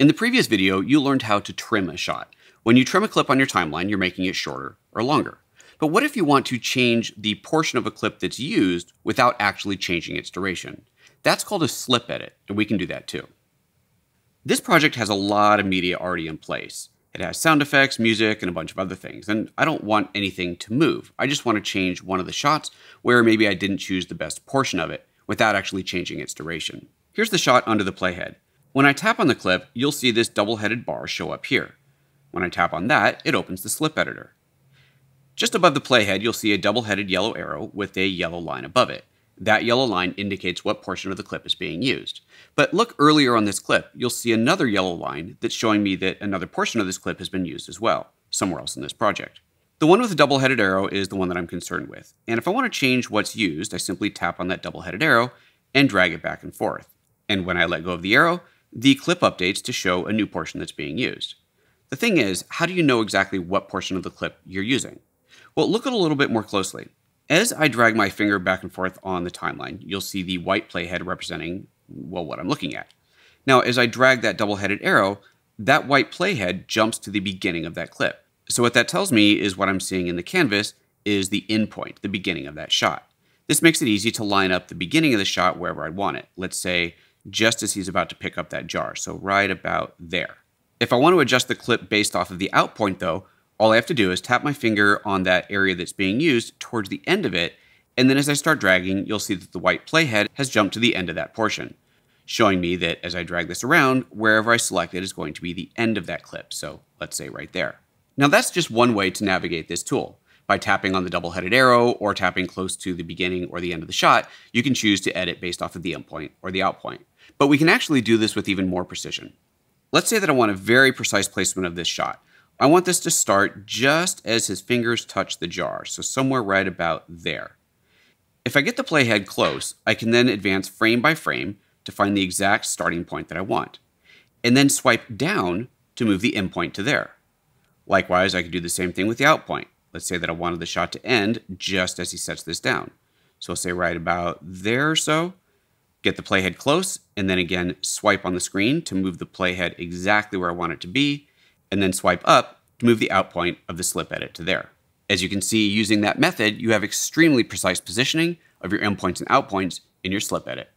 In the previous video, you learned how to trim a shot. When you trim a clip on your timeline, you're making it shorter or longer. But what if you want to change the portion of a clip that's used without actually changing its duration? That's called a slip edit, and we can do that too. This project has a lot of media already in place. It has sound effects, music, and a bunch of other things, and I don't want anything to move. I just want to change one of the shots where maybe I didn't choose the best portion of it without actually changing its duration. Here's the shot under the playhead. When I tap on the clip, you'll see this double-headed bar show up here. When I tap on that, it opens the slip editor. Just above the playhead, you'll see a double-headed yellow arrow with a yellow line above it. That yellow line indicates what portion of the clip is being used. But look earlier on this clip, you'll see another yellow line that's showing me that another portion of this clip has been used as well, somewhere else in this project. The one with the double-headed arrow is the one that I'm concerned with, and if I want to change what's used, I simply tap on that double-headed arrow and drag it back and forth. And when I let go of the arrow, the clip updates to show a new portion that's being used. The thing is, how do you know exactly what portion of the clip you're using? Well, look at a little bit more closely. As I drag my finger back and forth on the timeline, you'll see the white playhead representing, well, what I'm looking at. Now, as I drag that double-headed arrow, that white playhead jumps to the beginning of that clip. So what that tells me is what I'm seeing in the canvas is the endpoint, the beginning of that shot. This makes it easy to line up the beginning of the shot wherever I want it. Let's say just as he's about to pick up that jar, so right about there. If I want to adjust the clip based off of the out point though, all I have to do is tap my finger on that area that's being used towards the end of it, and then as I start dragging, you'll see that the white playhead has jumped to the end of that portion, showing me that as I drag this around, wherever I select it is going to be the end of that clip, so let's say right there. Now that's just one way to navigate this tool by tapping on the double headed arrow or tapping close to the beginning or the end of the shot, you can choose to edit based off of the endpoint or the outpoint. But we can actually do this with even more precision. Let's say that I want a very precise placement of this shot. I want this to start just as his fingers touch the jar, so somewhere right about there. If I get the playhead close, I can then advance frame by frame to find the exact starting point that I want, and then swipe down to move the endpoint to there. Likewise, I could do the same thing with the outpoint. Let's say that I wanted the shot to end just as he sets this down. So I'll say right about there or so, get the playhead close, and then again, swipe on the screen to move the playhead exactly where I want it to be, and then swipe up to move the out point of the slip edit to there. As you can see, using that method, you have extremely precise positioning of your endpoints and outpoints in your slip edit.